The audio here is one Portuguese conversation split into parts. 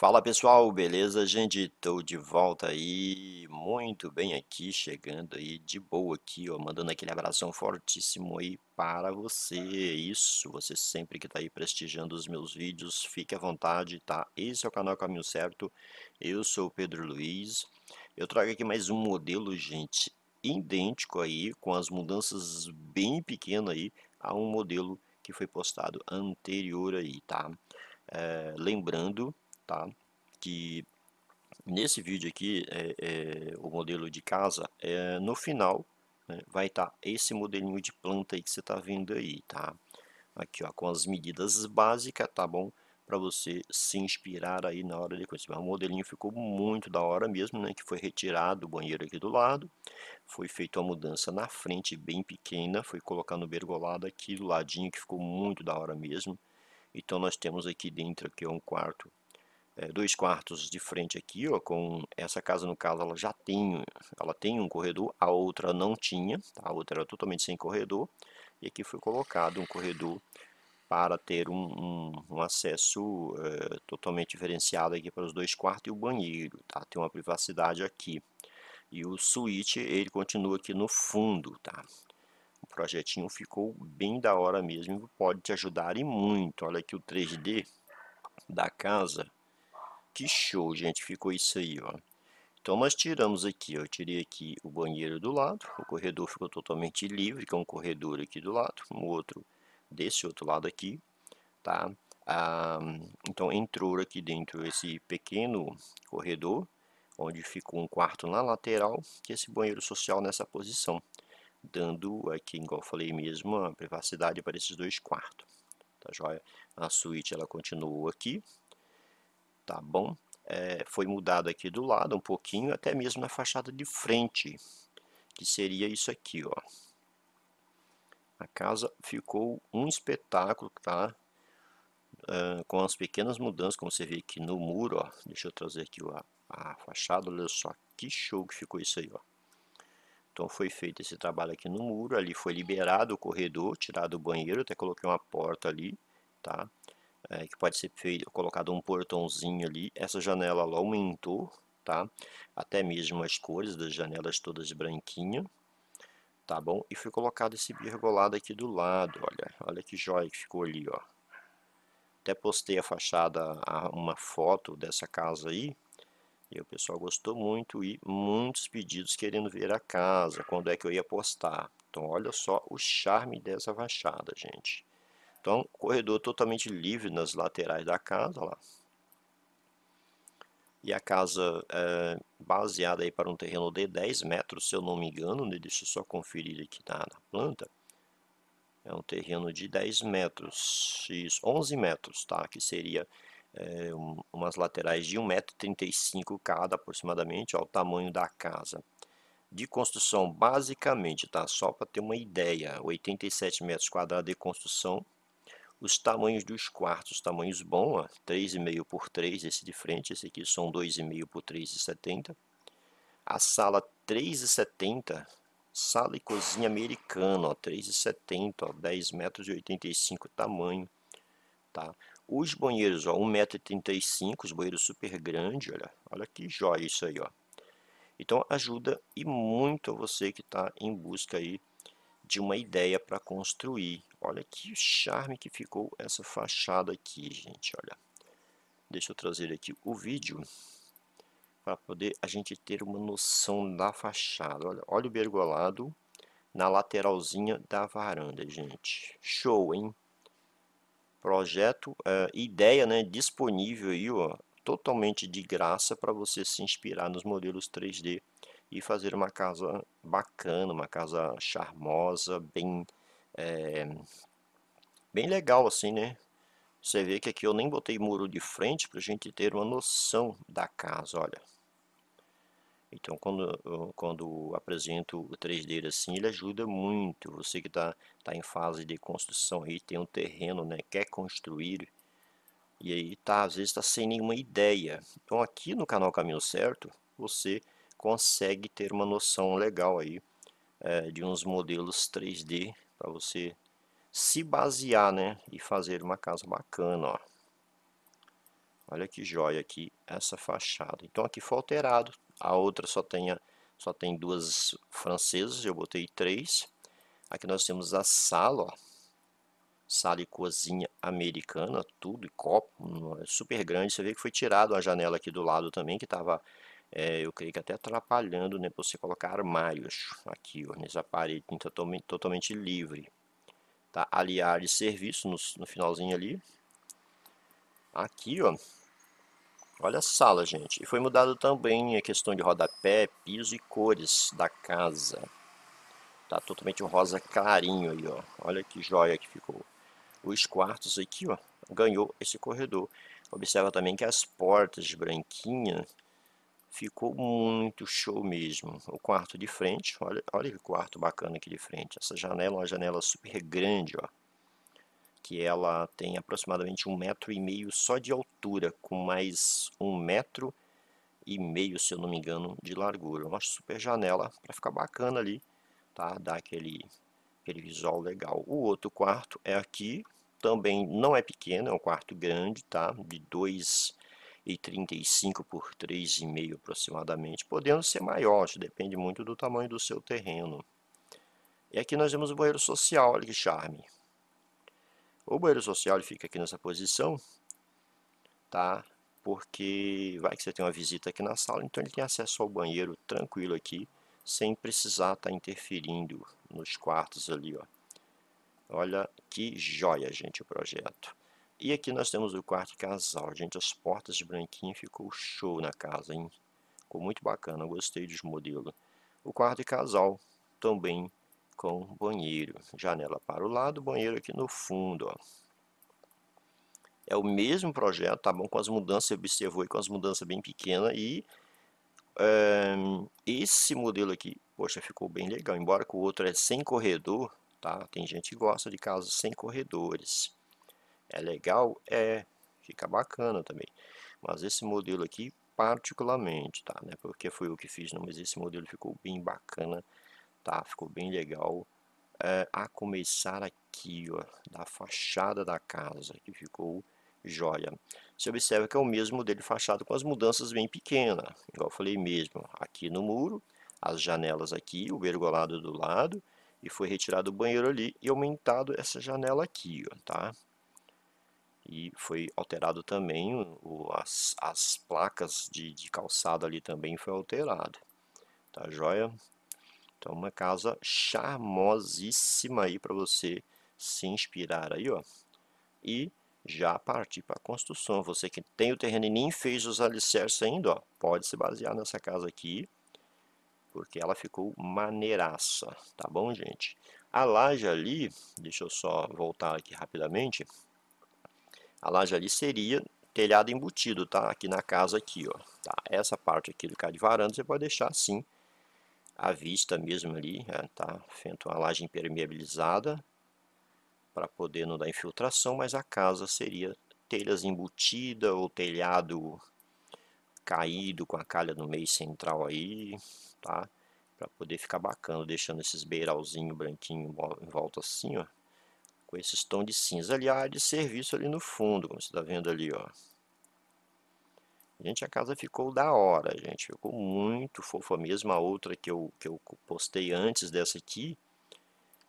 Fala pessoal, beleza? Gente, tô de volta aí, muito bem aqui, chegando aí de boa aqui, ó, mandando aquele abração fortíssimo aí para você. Isso, você sempre que tá aí prestigiando os meus vídeos, fique à vontade, tá? Esse é o canal Caminho Certo, eu sou o Pedro Luiz. Eu trago aqui mais um modelo, gente, idêntico aí, com as mudanças bem pequenas aí, a um modelo que foi postado anterior aí, tá? É, lembrando tá? Que nesse vídeo aqui, é, é, o modelo de casa, é, no final né, vai estar tá esse modelinho de planta aí que você está vendo aí, tá? Aqui, ó, com as medidas básicas, tá bom? Para você se inspirar aí na hora de conhecer. O modelinho ficou muito da hora mesmo, né? Que foi retirado o banheiro aqui do lado. Foi feita uma mudança na frente, bem pequena. Foi colocando o bergolado aqui do ladinho, que ficou muito da hora mesmo. Então, nós temos aqui dentro aqui um quarto é, dois quartos de frente aqui, ó, com essa casa no caso ela já tem, ela tem um corredor, a outra não tinha, tá? a outra era totalmente sem corredor, e aqui foi colocado um corredor para ter um, um, um acesso é, totalmente diferenciado aqui para os dois quartos e o banheiro, tá? tem uma privacidade aqui. E o suíte, ele continua aqui no fundo, tá? O projetinho ficou bem da hora mesmo, pode te ajudar e muito. Olha aqui o 3D da casa, que show, gente. Ficou isso aí, ó. Então, nós tiramos aqui, eu tirei aqui o banheiro do lado, o corredor ficou totalmente livre, que é um corredor aqui do lado, um outro desse outro lado aqui, tá? Ah, então, entrou aqui dentro esse pequeno corredor, onde ficou um quarto na lateral, e esse banheiro social nessa posição, dando aqui, igual eu falei mesmo, a privacidade para esses dois quartos, tá joia? A suíte, ela continuou aqui, tá bom? É, foi mudado aqui do lado um pouquinho, até mesmo na fachada de frente, que seria isso aqui, ó. A casa ficou um espetáculo, tá? Uh, com as pequenas mudanças, como você vê aqui no muro, ó. Deixa eu trazer aqui ó, a fachada, olha só que show que ficou isso aí, ó. Então foi feito esse trabalho aqui no muro, ali foi liberado o corredor, tirado o banheiro, até coloquei uma porta ali, tá? é, que pode ser feito, colocado um portãozinho ali. Essa janela ela aumentou, tá? Até mesmo as cores das janelas todas de branquinho, tá bom? E foi colocado esse virgulado aqui do lado, olha, olha que joia que ficou ali, ó. Até postei a fachada, uma foto dessa casa aí, e o pessoal gostou muito e muitos pedidos querendo ver a casa, quando é que eu ia postar. Então olha só o charme dessa fachada, gente. Então, corredor totalmente livre nas laterais da casa. Lá. E a casa é baseada aí para um terreno de 10 metros, se eu não me engano. Né? Deixa eu só conferir aqui na, na planta. É um terreno de 10 metros, isso, 11 metros, tá? Que seria é, um, umas laterais de 1,35m cada, aproximadamente, ó, o tamanho da casa. De construção, basicamente, tá? Só para ter uma ideia, 87 metros quadrados de construção, os tamanhos dos quartos, tamanhos bons, 3,5 por 3, esse de frente, esse aqui são 2,5 por 3,70. A sala 3,70, sala e cozinha americana, 3,70, 10 metros e 85 tamanho. Tá? Os banheiros, 1,35m, os banheiros super grandes, olha, olha que joia isso aí. Ó. Então ajuda e muito você que está em busca aí de uma ideia para construir. Olha que charme que ficou essa fachada aqui, gente, olha. Deixa eu trazer aqui o vídeo para poder a gente ter uma noção da fachada. Olha, olha o bergolado na lateralzinha da varanda, gente. Show, hein? Projeto, uh, ideia, né, disponível aí, ó, totalmente de graça para você se inspirar nos modelos 3D e fazer uma casa bacana, uma casa charmosa, bem, é, bem legal assim, né? Você vê que aqui eu nem botei muro de frente para a gente ter uma noção da casa, olha. Então, quando, eu, quando apresento o 3D assim, ele ajuda muito. Você que está tá em fase de construção aí, tem um terreno, né, quer construir, e aí tá, às vezes está sem nenhuma ideia. Então, aqui no canal Caminho Certo, você consegue ter uma noção legal aí é, de uns modelos 3D para você se basear, né, e fazer uma casa bacana, ó. Olha que joia aqui essa fachada. Então aqui foi alterado. A outra só tem, só tem duas francesas, eu botei três. Aqui nós temos a sala, ó. Sala e cozinha americana, tudo e copo, é super grande. Você vê que foi tirado a janela aqui do lado também, que estava é, eu creio que até atrapalhando né, você colocar armários aqui, ó, aparelho parede totalmente, totalmente livre. Tá? Aliar de serviço no, no finalzinho ali. Aqui, ó, Olha a sala, gente. E foi mudado também a questão de rodapé, piso e cores da casa. Tá totalmente rosa clarinho aí, ó. Olha que joia que ficou. Os quartos aqui, ó, ganhou esse corredor. Observa também que as portas branquinhas Ficou muito show mesmo. O quarto de frente, olha, olha que quarto bacana aqui de frente. Essa janela é uma janela super grande, ó. Que ela tem aproximadamente um metro e meio só de altura, com mais um metro e meio, se eu não me engano, de largura. Uma super janela para ficar bacana ali, tá? Dar aquele, aquele visual legal. O outro quarto é aqui, também não é pequeno, é um quarto grande, tá? De dois e 35 por 3,5 aproximadamente, podendo ser maior depende muito do tamanho do seu terreno. E aqui nós vemos o banheiro social, olha que charme. O banheiro social fica aqui nessa posição, tá? porque vai que você tem uma visita aqui na sala, então ele tem acesso ao banheiro tranquilo aqui, sem precisar estar tá interferindo nos quartos ali. Ó. Olha que joia, gente, o projeto. E aqui nós temos o quarto casal. Gente, as portas de branquinho ficou show na casa, hein? Ficou muito bacana, gostei dos modelos. O quarto casal também com banheiro. Janela para o lado, banheiro aqui no fundo, ó. É o mesmo projeto, tá bom? Com as mudanças, você observou aí, com as mudanças bem pequenas. E um, eh, esse modelo aqui, poxa, ficou bem legal. Embora que o outro é sem corredor, tá? Tem gente que gosta de casas sem corredores. É legal? É, fica bacana também. Mas esse modelo aqui, particularmente, tá? Né? Porque foi o que fiz, não, mas esse modelo ficou bem bacana, tá? Ficou bem legal. É, a começar aqui, ó, da fachada da casa, que ficou joia. Você observa que é o mesmo modelo de fachada com as mudanças bem pequenas, igual eu falei mesmo, aqui no muro, as janelas aqui, o vergolado do lado, e foi retirado o banheiro ali e aumentado essa janela aqui, ó, tá? e foi alterado também o, as, as placas de, de calçado ali também foi alterado tá joia então uma casa charmosíssima aí para você se inspirar aí ó e já partir para a construção você que tem o terreno e nem fez os alicerces ainda ó pode se basear nessa casa aqui porque ela ficou maneiraça tá bom gente a laje ali deixa eu só voltar aqui rapidamente a laje ali seria telhado embutido, tá? Aqui na casa aqui, ó. Tá? Essa parte aqui do cara de varanda você pode deixar assim, à vista mesmo ali, é, tá? Feito uma laje impermeabilizada para poder não dar infiltração, mas a casa seria telhas embutida ou telhado caído com a calha no meio central aí, tá? Para poder ficar bacana, deixando esses beiralzinho branquinho em volta assim, ó com esse tom de cinza ali, a área de serviço ali no fundo, como você está vendo ali, ó. Gente, a casa ficou da hora, gente, ficou muito fofa mesmo, a outra que eu, que eu postei antes dessa aqui,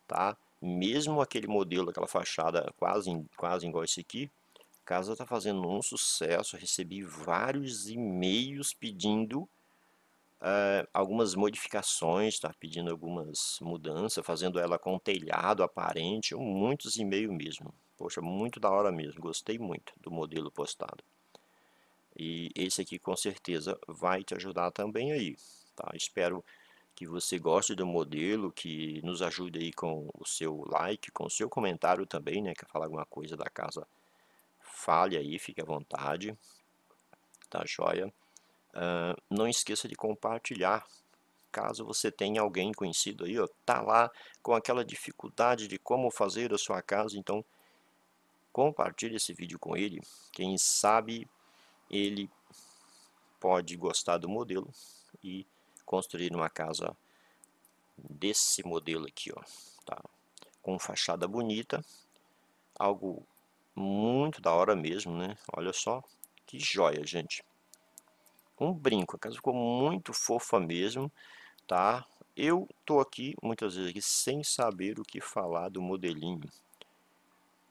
tá? Mesmo aquele modelo, aquela fachada quase, quase igual esse aqui, a casa está fazendo um sucesso, recebi vários e-mails pedindo uh, algumas modificações, tá? pedindo algumas mudanças, fazendo ela com um telhado aparente, muitos e meio mesmo. Poxa, muito da hora mesmo, gostei muito do modelo postado. E esse aqui com certeza vai te ajudar também aí, tá? Espero que você goste do modelo, que nos ajude aí com o seu like, com o seu comentário também, né? Quer falar alguma coisa da casa, fale aí, fique à vontade, tá joia? Uh, não esqueça de compartilhar. Caso você tenha alguém conhecido aí, ó, tá lá com aquela dificuldade de como fazer a sua casa, então compartilhe esse vídeo com ele. Quem sabe ele pode gostar do modelo e construir uma casa desse modelo aqui, ó, tá? Com fachada bonita, algo muito da hora mesmo, né? Olha só que joia, gente um brinco. A casa ficou muito fofa mesmo, tá? Eu tô aqui, muitas vezes, aqui, sem saber o que falar do modelinho.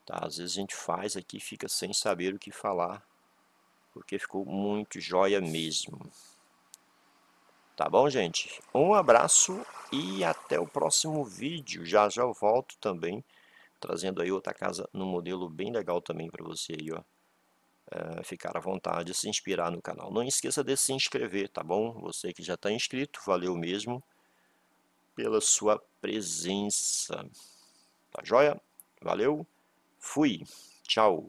Tá? Às vezes a gente faz aqui fica sem saber o que falar, porque ficou muito joia mesmo. Tá bom, gente? Um abraço e até o próximo vídeo. Já já eu volto também, trazendo aí outra casa no modelo bem legal também para você aí, ó é, ficar à vontade, se inspirar no canal. Não esqueça de se inscrever, tá bom? Você que já está inscrito, valeu mesmo pela sua presença. Tá joia? Valeu, fui, tchau.